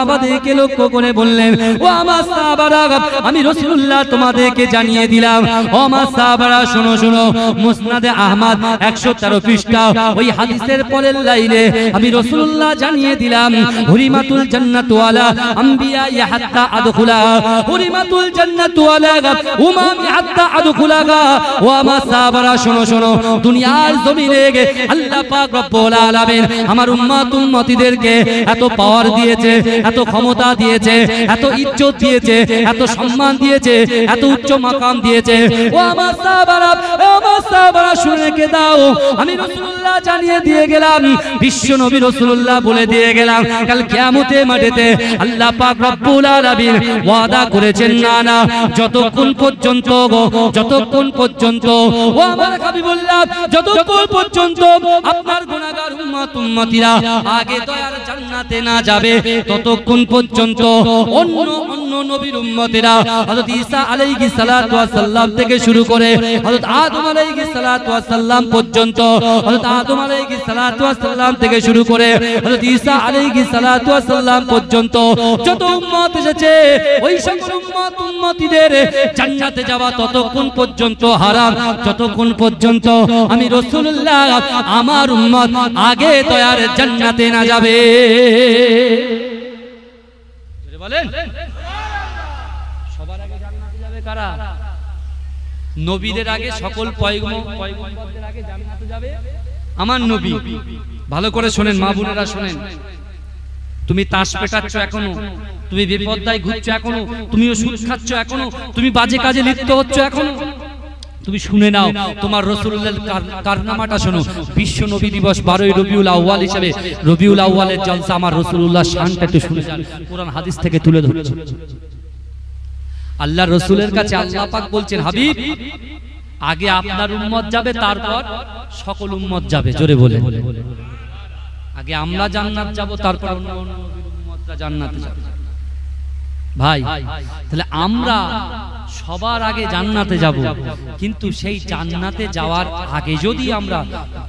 সাহাবাদেরকে লক্ষ্য করে বললেন ও আমার সাহাবারা আমি রসুল্লাহ তোমাদেরকে জানিয়ে দিলাম ও আমার সাহাবারা শোনো শোনো মুসনাদে আহমদ একশো তেরো পৃষ্ঠা ওই হাদিসের পরের লাইনে আমি রসুল্লাহ জানিয়ে দিলাম হরিমাতুল জান্নাত আম্বিয়া ইয়াহাত্তা আদখুলা হরিমাতুল জান্নাত ওয়ালা উমাম ইয়াহাত্তা আদখুলা ও আমার সাহাবারা শোনো শোনো দুনিয়ার জমিনে গে আল্লাহ পাক রব্বুল আলামিন আমার উম্মাত উম্মতিদেরকে এত পাওয়ার দিয়েছে এত ক্ষমতা দিয়েছে এত ইজ্জত দিয়েছে এত সম্মান দিয়েছে এত উচ্চ মাকাম দিয়েছে ও আমার সাহাবারা ও আমার সাহাবারা শুনে কে দাও আমি রাসূলুল্লাহ জানিয়ে দিয়ে গেলাম বিশ্ব নবী রাসূলুল্লাহ বলে দিয়ে গেলাম কাল কিয়ামতে মাঠেতে আল্লাহ পাক রব্বুল আলামিন ওয়াদা করেছেন না না যতক্ষণ পর্যন্ত যতক্ষণ পর্যন্ত ও আমার হাবিবুল্লাহ যতক্ষণ পর্যন্ত আপনার গুনাহগার উম্মত উম্মতিরা আগে তো আর জান্নাতে না যাবে তত ততক্ষণ পর্যন্ত অন্য অন্য নবীর উম্মতেরা হযরত ঈসা আলাইহিস সালাতু ওয়াস সালাম থেকে শুরু করে হযরত আদম আলাইহিস সালাতু ওয়াস সালাম পর্যন্ত হযরত আদম আলাইহিস সালাতু ওয়াস সালাম থেকে শুরু করে হযরত ঈসা আলাইহিস সালাতু ওয়াস সালাম পর্যন্ত যত উম্মত এসেছে ওই সব উম্মত উম্মতিদের জান্নাতে যাওয়া ততক্ষণ পর্যন্ত হারাম যতক্ষণ পর্যন্ত আমি রাসূলুল্লাহ আমার উম্মত আগে তো আর জান্নাতে না যাবে বলেন সবার আগে জান্নাতে যাবে কারা নবীদের আগে সকল যাবে আমার নবী ভালো করে শোনেন মা বোনেরা শোনেন তুমি তাস পেটাচ্ছ এখনো তুমি বেপদ্দায় ঘুরছো এখনো তুমিও সুদ খাচ্ছ এখনো তুমি বাজে কাজে লিপ্ত হচ্ছ এখনো তুমি শুনে নাও তোমার রসুলের কারনামাটা শোনো বিশ্ব নবী দিবস বারোই রবিউল আহ্বাল হিসাবে রবিউল আহ্বালের জলসা আমার রসুল্লাহ শানটা একটু শুনে কোরআন হাদিস থেকে তুলে ধরেছে আল্লাহ রসুলের কাছে আল্লাহ পাক বলছেন হাবিব আগে আপনার উম্মত যাবে তারপর সকল উম্মত যাবে জোরে বলে আগে আমরা জান্নাত যাব তারপর জান্নাতে যাবে ভাই তাহলে আমরা সবার আগে জান্নাতে যাব কিন্তু সেই জান্নাতে যাওয়ার আগে যদি আমরা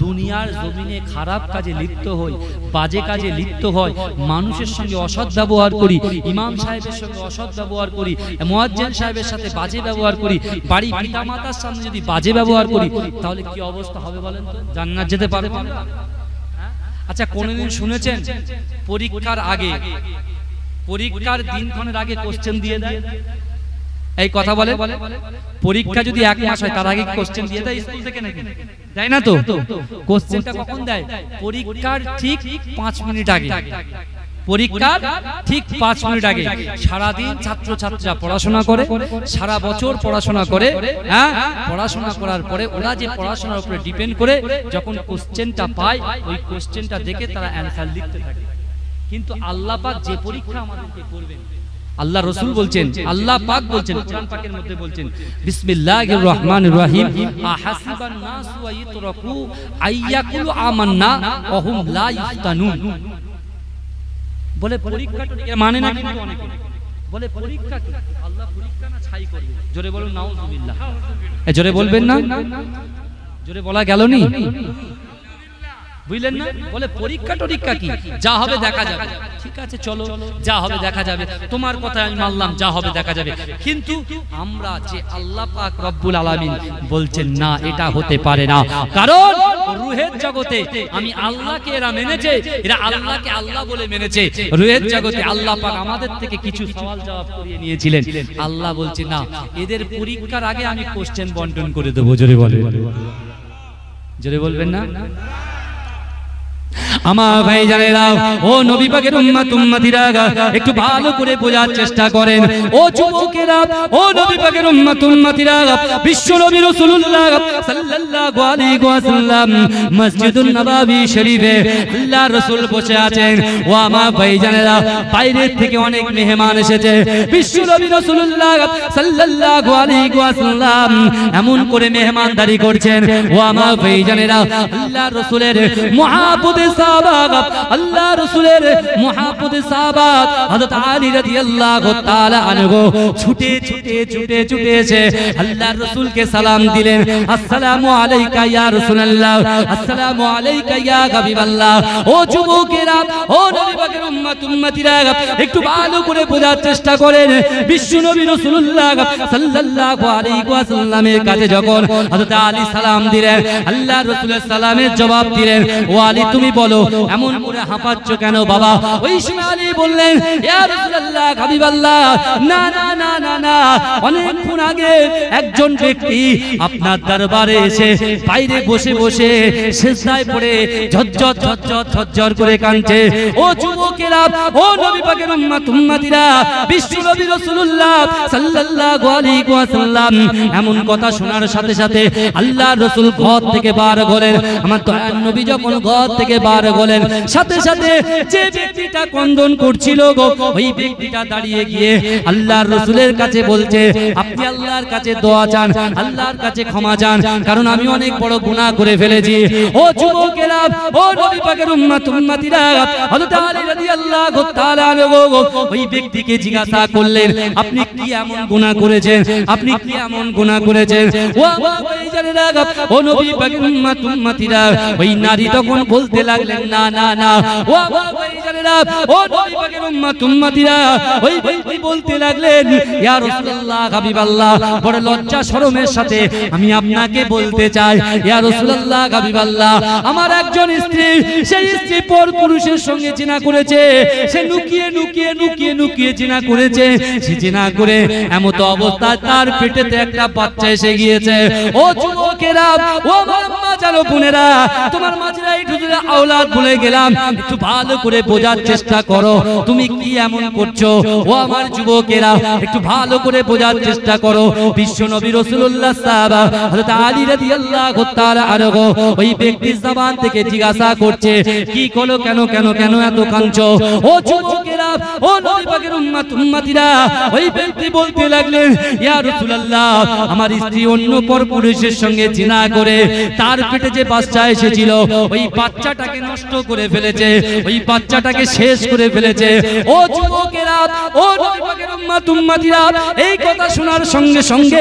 দুনিয়ার জমিনে খারাপ কাজে লিপ্ত হই বাজে কাজে লিপ্ত হয় মানুষের সঙ্গে অসৎ ব্যবহার করি ইমাম সাহেবের সঙ্গে অসৎ ব্যবহার করি মোয়াজ্জেন সাহেবের সাথে বাজে ব্যবহার করি বাড়ি পিতা মাতার সামনে যদি বাজে ব্যবহার করি তাহলে কি অবস্থা হবে বলেন তো জান্নাত যেতে পারবো হ্যাঁ? আচ্ছা কোনোদিন শুনেছেন পরীক্ষার আগে পরীক্ষার দিন খনের আগে কোশ্চেন দিয়ে দেয় এই কথা বলে পরীক্ষা যদি এক মাস হয় তার আগে কোশ্চেন দিয়ে দেয় স্কুল থেকে নাকি দেয় না তো কোশ্চেনটা কখন দেয় পরীক্ষার ঠিক পাঁচ মিনিট আগে পরীক্ষার ঠিক পাঁচ মিনিট আগে সারাদিন ছাত্রীরা পড়াশোনা করে সারা বছর পড়াশোনা করে হ্যাঁ, হ্যাঁ? পড়াশোনা করার পরে ওরা যে পড়াশোনার উপরে ডিপেন্ড করে যখন কোশ্চেনটা পায় ওই কোশ্চেনটা দেখে তারা অ্যান্সার লিখতে থাকে কিন্তু আল্লাহ পাক যে পরীক্ষা আমাদেরকে করবেন আল্লাহ রসুল বলছেন আল্লাহ পাক বলছেন কোরআন পাকের মধ্যে বলছেন বিসমিল্লাহির রহমানির রহিম আহাসিবান নাস ওয়া ইতরাকু আইয়াকুলু আমান্না ওয়া হুম লা ইফতানুন বলে পরীক্ষাটা মানে না কিন্তু অনেকে বলে পরীক্ষা কি আল্লাহ পরীক্ষা না ছাই করবে জোরে বলুন নাউজুবিল্লাহ এ জোরে বলবেন না জোরে বলা গেল নি বুঝলেন না বলে পরীক্ষা টরীক্ষা কি যা হবে দেখা যাবে ঠিক আছে চলো যা হবে দেখা যাবে তোমার কথা আমি মানলাম যা হবে দেখা যাবে কিন্তু আমরা যে আল্লাহ পাক রব্বুল আলামিন বলছেন না এটা হতে পারে না কারণ রুহের জগতে আমি আল্লাহকে এরা মেনেছে এরা আল্লাহকে আল্লাহ বলে মেনেছে রুহের জগতে আল্লাহ পাক আমাদের থেকে কিছু সওয়াল জবাব করিয়ে নিয়েছিলেন আল্লাহ বলছে না এদের পরীক্ষার আগে আমি কোশ্চেন বন্টন করে দেবো জোরে বলে জোরে বলবেন না আমার ভাই জানে দাও ও নবী পাকের উম্মা তুম্মাতিরা একটু ভালো করে বোঝার চেষ্টা করেন ও যুবকেরা ও নবী পাকের উম্মা তুম্মাতিরা বিশ্ব নবী রাসূলুল্লাহ সাল্লাল্লাহু আলাইহি ওয়াসাল্লাম মসজিদুন নববী শরীফে আল্লাহর রাসূল বসে আছেন ও আমার ভাই জানে দাও বাইরে থেকে অনেক মেহমান এসেছে বিশ্ব নবী রাসূলুল্লাহ সাল্লাল্লাহু আলাইহি ওয়াসাল্লাম এমন করে মেহমানদারি করছেন ও আমার ভাই জানেরা আল্লাহর রাসূলের মুহাব্বতে আল্লাহ সাহাবাত আলী রাদিয়াল্লাহু তাআলা আনহু ছুটে ছুটে ছুটে আল্লাহর সালাম দিলেন আসসালামু আলাইকা ইয়া রাসূলুল্লাহ আসসালামু আলাইকা ইয়া হাবিবাল্লাহ ও যুবকেরা ও নবী পাকের উম্মত উম্মতিরা একটু ভালো করে বোঝার চেষ্টা করেন বিশ্ব নবী রাসূলুল্লাহ সাল্লাল্লাহু আলাইহি কাছে যখন হযরত আলী সালাম দিলেন আল্লাহর রাসূলের সালামের জবাব দিলেন ও আলী তুমি বলো এমন করে হাঁপাচ্ছ কেন বাবা ওই সময় আলী বললেন অনেকক্ষণ আগে একজন ব্যক্তি আপনার দরবারে এসে বাইরে বসে বসে পড়ে ঝরঝর ঝরঝর ঝরঝর করে কাঁদছে ও যুবকেরা ও নবী পাকের বিশ্ব নবী রাসূলুল্লাহ সাল্লাল্লাহু আলাইহি এমন কথা শোনার সাথে সাথে আল্লাহ রাসূল ঘর থেকে বার হলেন আমার তো নবী যখন ঘর থেকে বার করে বলেন সাথে সাথে যে ব্যক্তিটা কন্দন করছিল গো ওই ব্যক্তিটা দাঁড়িয়ে গিয়ে আল্লাহর রসুলের কাছে বলছে আপনি আল্লাহর কাছে দোয়া চান আল্লাহর কাছে ক্ষমা চান কারণ আমি অনেক বড় গুণা করে ফেলেছি ও যুবকেরা ও নবী পাকের উম্মত উম্মতিরা হযরত আলী রাদিয়াল্লাহু তাআলা ওই ব্যক্তিকে জিজ্ঞাসা করলেন আপনি কি এমন গুনাহ করেছেন আপনি কি এমন গুনাহ করেছেন ও আমার ভাইজানেরা ও নবী পাকের উম্মত উম্মতিরা ওই নারী তখন বলতে লাগলেন না না না ও আমি আপনাকে বলতে চাই হাবিবাল্লাহ আমার একজন স্ত্রী সেই স্ত্রী পর পুরুষের সঙ্গে জিনা করেছে সে লুকিয়ে লুকিয়ে লুকিয়ে লুকিয়ে জিনা করেছে সে জিনা করে এমত অবস্থায় তার পেটেতে একটা বাচ্চা এসে গিয়েছে ও যুবকেরা ও বোনেরা তোমার মাঝে আওলাদ ভুলে গেলাম একটু ভালো করে বোঝার চেষ্টা করো তুমি কি এমন করছো ও আমার যুবকেরা একটু ভালো করে বোঝার চেষ্টা করো বিশ্ব নবী রসুল্লাহ সাহাবা হযরত আলী রাদিয়াল্লাহু তাআলা ওই ব্যক্তির জবান থেকে জিজ্ঞাসা করছে কি করো কেন কেন কেন এত ও যুবকেরা ও নবী পাকের উম্মত উম্মতিরা ওই ব্যক্তি বলতে লাগলেন ইয়া রাসূলুল্লাহ আমার স্ত্রী অন্য পুরুষের সঙ্গে জিনা করে তার পেটে যে বাচ্চা এসেছিল ওই বাচ্চাটাকে নষ্ট নষ্ট করে ফেলেছে ওই বাচ্চাটাকে শেষ করে ফেলেছে ও যুবকেরা ও উম্মাতিরা এই কথা শোনার সঙ্গে সঙ্গে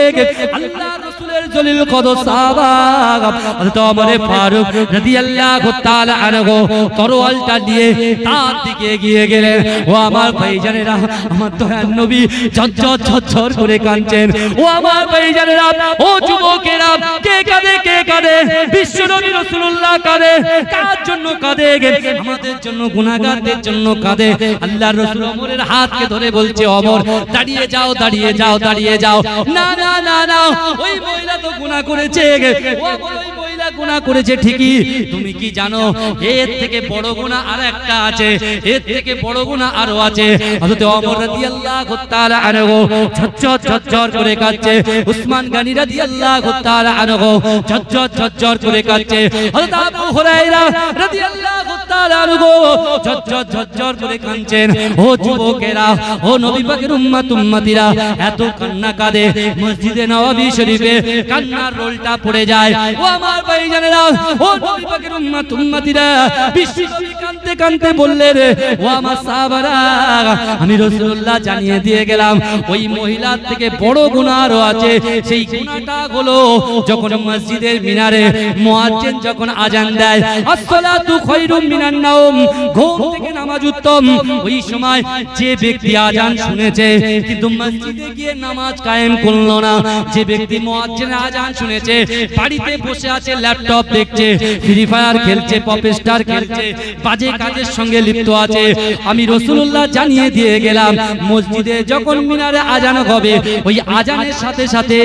আল্লাহ জলিল কদ সাবাগ হযরত ওমর ফারুক রাদিয়াল্লাহু তাআলা আনহু তরোয়ালটা নিয়ে তার দিকে গিয়ে গেলেন ও আমার ভাইজানেরা আমার দয়ার নবী ঝরঝর ঝরঝর করে কাঁদছেন ও আমার ভাইজানেরা ও যুবকেরা কে কাঁদে কে কাঁদে বিশ্ব নবী রাসূলুল্লাহ কাঁদে কার জন্য কাঁদে আমাদের জন্য গুনাহগারদের জন্য কাঁদে আল্লাহর রাসূল ওমরের হাতকে ধরে বলছে ওমর দাঁড়িয়ে যাও দাঁড়িয়ে যাও দাঁড়িয়ে যাও না না না না ওই মহিলা গুণা করেছে ও বলো একটা গুণা করেছে ঠিকই তুমি কি জানো এর থেকে বড় গুণা আর একটা আছে এর থেকে বড় গুণা আরো আছে হযরত ওমর রাদিয়াল্লাহু তাআলা আনহু ঝরঝর ঝরঝর করে কাঁদছে উসমান গানি রাদিয়াল্লাহু তাআলা আনহু ঝরঝর ঝরঝর করে কাঁদছে হযরত আবু হুরায়রা রাদিয়াল্লাহু তাআলা আনহু ঝরঝর ঝরঝর করে কাঁদছেন ও যুবকেরা ও নবী পাকের উম্মত উম্মতিরা এত কান্না কাঁদে মসজিদে নববী শরীফে কান্নার রোলটা পড়ে যায় ও আমার ভাইজানেরা আমি রাসূলুল্লাহ জানিয়ে দিয়ে গেলাম ওই মহিলার থেকে বড় গুনাহও আছে সেই গুনাহটা হলো যখন মসজিদের মিনারে মুয়াজ্জিন যখন আজান দেয় আসসালাতু খায়রুম আজান শুনেছে বাড়িতে বসে আছে ল্যাপটপ দেখছে ফ্রি ফায়ার খেলছে পপ স্টার খেলছে বাজে কাজের সঙ্গে লিপ্ত আছে আমি রসুল্লাহ জানিয়ে দিয়ে গেলাম মসজিদে যখন মিনারে আজান হবে ওই আজানের সাথে সাথে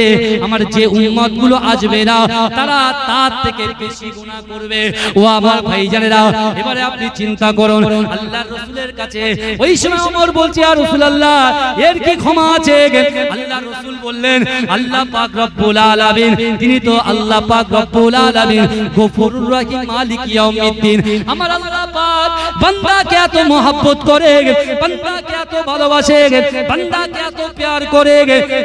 আমার যে উন্মত গুলো আসবে না তারা তার থেকে বেশি গুণা করবে ও আমার ভাইজানেরা এবারে আপনি চিন্তা করুন আল্লাহ রসুলের কাছে ওই সময় ওমর বলছে আর রসুল আল্লাহ এর কি ক্ষমা আছে আল্লাহ রসুল বললেন আল্লাহ পাক রব্বুল আলামিন তিনি তো আল্লাহ পাক রব্বুল আলামিন গফুরুর রহিম মালিক ইয়াউমিদ্দিন আমার আল্লাহ পাক বান্দাকে এত mohabbat করে বান্দাকে এত ভালোবাসে বান্দাকে এত প্যার করে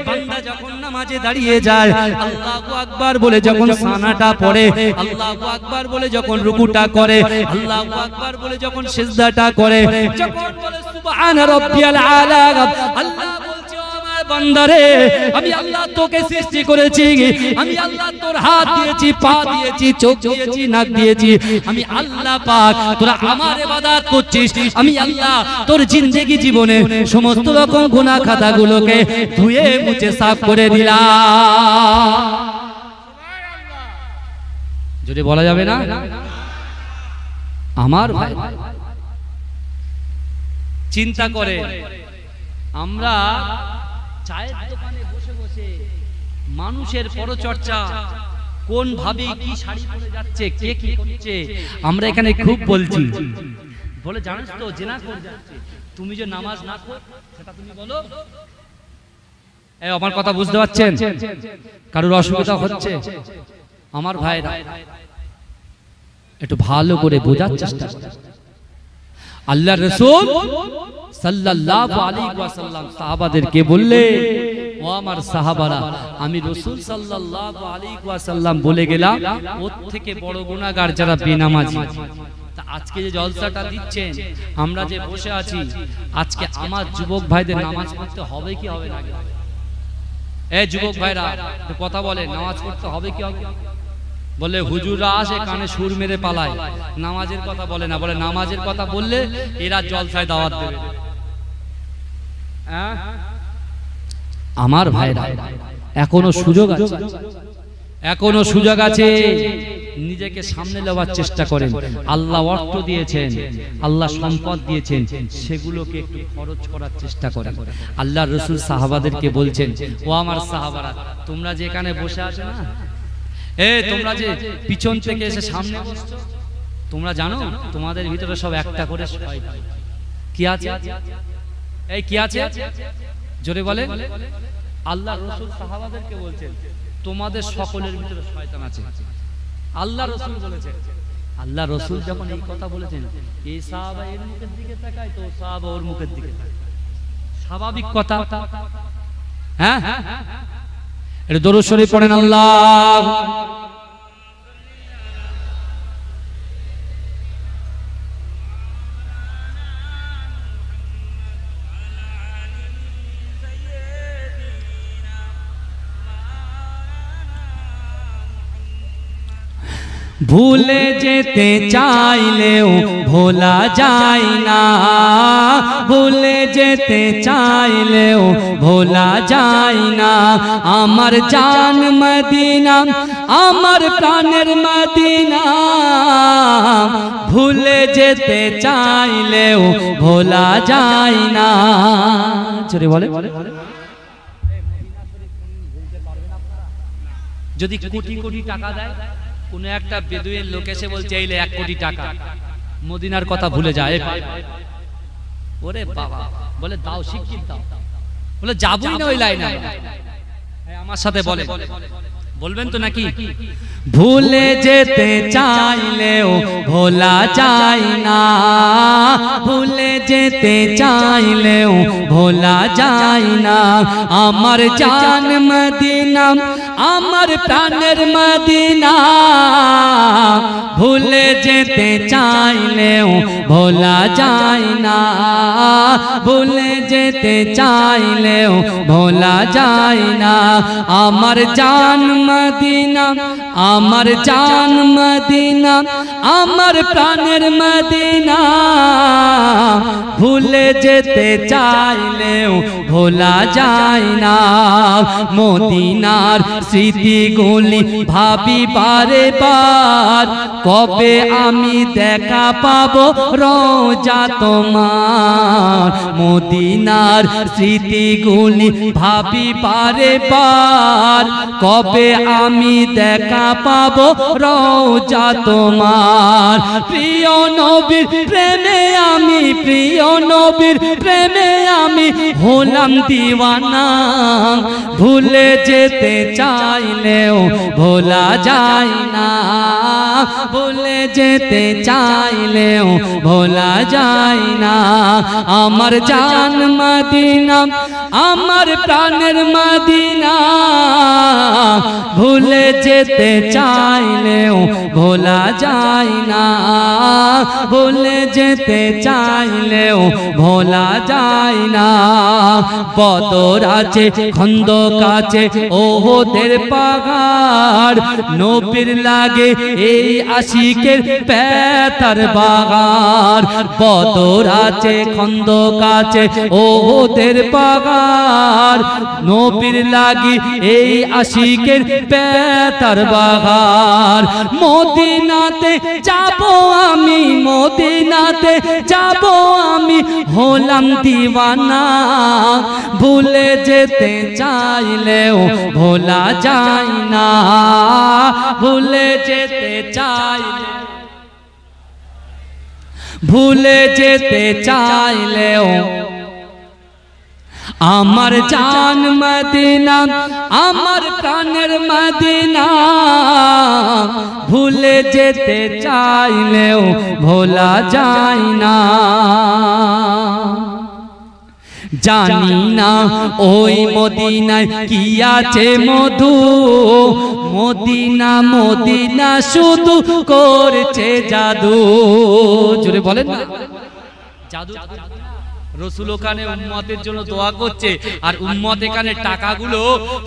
বান্দা যখন নামাজে দাঁড়িয়ে যায় আল্লাহু আকবার বলে যখন সানাটা পড়ে আল্লাহু আকবার বলে যখন রুকুটা করে আল্লাহু আকবার বলে যখন সিজদাটা করে যখন বলে সুবহান রাব্বিয়াল আলা আল্লাহ বান্দারে আমি আল্লাহ তোকে সৃষ্টি করেছি আমি আল্লাহ তোর হাত দিয়েছি পা দিয়েছি চোখ দিয়েছি নাক দিয়েছি আমি আল্লাহ পাক তোরা আমার ইবাদত করছিস আমি আল্লাহ তোর জিন্দেগি জীবনে সমস্ত রকম গুনাহ খাতাগুলোকে ধুয়ে মুছে সাফ করে দিলাম যদি বলা যাবে না আমার ভাই চিন্তা করে আমরা চায়ের দোকানে বসে বসে মানুষের পরচর্চা কোন ভাবে কি শাড়ি পরে যাচ্ছে কে কি করছে আমরা এখানে খুব বলছি বলে জানিস তো জেনা করে যাচ্ছে তুমি যে নামাজ না কর সেটা তুমি বলো আমার কথা বুঝতে পারছেন কারোর অসুবিধা হচ্ছে আমার ভাইরা একটু ভালো করে বোঝার চেষ্টা আল্লাহ রসুল ও আমার সাহাবারা আমি বলে গেলাম ওর থেকে বড় আজকে যে জলসাটা আমরা যে বসে আছি আজকে আমার যুবক ভাইদের নামাজ পড়তে হবে কি হবে না যুবক ভাইরা কথা বলে নামাজ পড়তে হবে কি হবে বলে হুজুররা আসে কানে সুর মেরে পালায় নামাজের কথা বলে না বলে নামাজের কথা বললে এরা জলসায় দাওয়াত দেবে হ্যাঁ? আমার ভাইরা এখনো সুযোগ আছে এখনো সুযোগ আছে নিজেকে সামনে নেওয়ার চেষ্টা করেন আল্লাহ অর্থ দিয়েছেন আল্লাহ সম্পদ দিয়েছেন সেগুলোকে একটু খরচ করার চেষ্টা করেন আল্লাহ রসুল সাহাবাদেরকে বলছেন ও আমার সাহাবারা তোমরা যেখানে বসে আছো না তোমরা যে পিছন থেকে এসে সামনে তোমরা জানো তোমাদের ভিতরে সব একটা করে কি আছে এই কি আছে জোরে বলে আল্লাহ রসুল সাহাবাদেরকে বলছেন তোমাদের সকলের ভিতরে শয়তান আছে আল্লাহ রসুল বলেছেন আল্লাহ রসুল যখন এই কথা বলেছেন এই এর মুখের দিকে তাকায় তো ওর মুখের দিকে স্বাভাবিক কথা হ্যাঁ হ্যাঁ হ্যাঁ এটা দরুদ শরীফ পড়েন আল্লাহ ভুলে যেতে চাইলেও ভোলা যায় না ভুলে যেতে চাইলেও ভোলা যায় না আমার জান মদিনা আমার প্রাণের মদিনা ভুলে যেতে চাইলেও ভোলা যায় না চলে বলে যদি কোটি কোটি টাকা দেয় কোন একটা বেদুইন লোক এসে বলছে এইলে এক কোটি টাকা মদিনার কথা ভুলে যায় ওরে বাবা বলে দাও শিক্ষিত দাও বলে যাবই না ওই লাইনে হ্যাঁ, আমার সাথে বলে বলবেন তো নাকি ভুলে যেতে চাইলেও ভোলা যায় না ভুলে যেতে চাইলেও ভোলা যায় না আমার জান মদিনা আমার প্রাণের মদিনা ভুলে যেতে চাইলেও ভোলা যায় না ভুলে যেতে চাইলেও ভোলা যায় না আমার জান মদিনা আমার জান মদিনা আমার প্রাণের মদিনা ভুলে যেতে চাইলেও ভোলা যায় না মদিনার স্মৃতি স্মৃতিগুলি ভাবি পারে পার কবে আমি দেখা পাব রোজা তোমার মদিনার স্মৃতি স্মৃতিগুলি ভাবি পারে পার কবে আমি দেখা পাব রোজা তোমার প্রিয় নবীর প্রেমে আমি প্রিয় নবীর প্রেমে আমি হলাম দিওয়ানা ভুলে যেতে চা চাইলেও ভোলা যায় না ভুলে যেতে চাইলেও ভোলা যায় না আমার জান মাদিনা আমার প্রাণের মাদিনা ভুলে যেতে চাইলেও ভোলা যায় না ভুলে যেতে চাইলেও ভোলা যায় না বদর আছে খন্দ কাছে ও হতে মনের পাগাড় নোপির লাগে এই আশিকের পেতার বাগার বদর আছে খন্দ কাছে ওদের পাগাড় নোপির লাগে এই আশিকের পেতার বাগার মদিনাতে যাবো আমি মদিনাতে যাবো আমি হলাম দিওয়ানা ভুলে যেতে চাইলেও ভোলা যায় না ভুলে যেতে চাই না ভুলে যেতে চাইলেও আমার জান মানে না আমার কানের মানে না ভুলে যেতে চাইলেও ভোলা যায় না জানি না ওই মদিনায় কি আছে মধু মদিনা মদিনা শুধু করছে জাদু জোরে বলেন না জাদু রসুল ওখানে উন্মতের জন্য দোয়া করছে আর উন্মত এখানে টাকাগুলো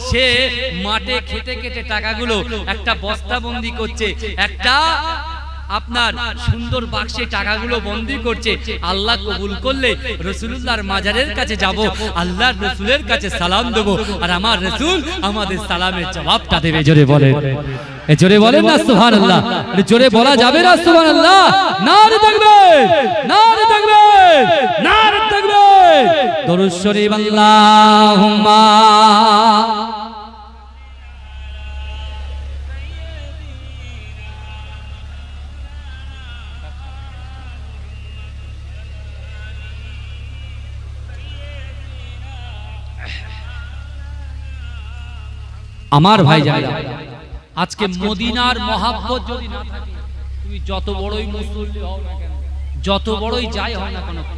সে মাঠে খেতে খেতে টাকাগুলো একটা বস্তাবন্দি করছে একটা আপনার সুন্দর বাক্সে টাকাগুলো বন্দি করছে আল্লাহ কবুল করলে রসুল্লাহর মাজারের কাছে যাব আল্লাহর রসুলের কাছে সালাম দেব আর আমার রসুল আমাদের সালামের জবাবটা দেবে জোরে বলেন জোরে বলেন না সুহান আল্লাহ জোরে বলা যাবে না সুহান আল্লাহ নারে থাকবে থাকবে থাকবে আমার ভাই যারা আজকে মদিনার মহাব্বত যদি না থাকে তুমি যত বড়ই মুসলিম হও না কেন যত বড়ই যাই হও না কেন